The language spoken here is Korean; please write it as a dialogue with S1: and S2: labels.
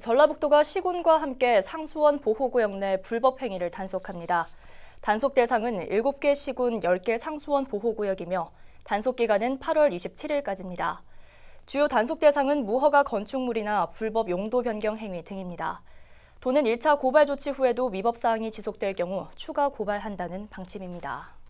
S1: 전라북도가 시군과 함께 상수원 보호구역 내 불법 행위를 단속합니다. 단속 대상은 7개 시군 10개 상수원 보호구역이며 단속 기간은 8월 27일까지입니다. 주요 단속 대상은 무허가 건축물이나 불법 용도 변경 행위 등입니다. 도는 1차 고발 조치 후에도 위법 사항이 지속될 경우 추가 고발한다는 방침입니다.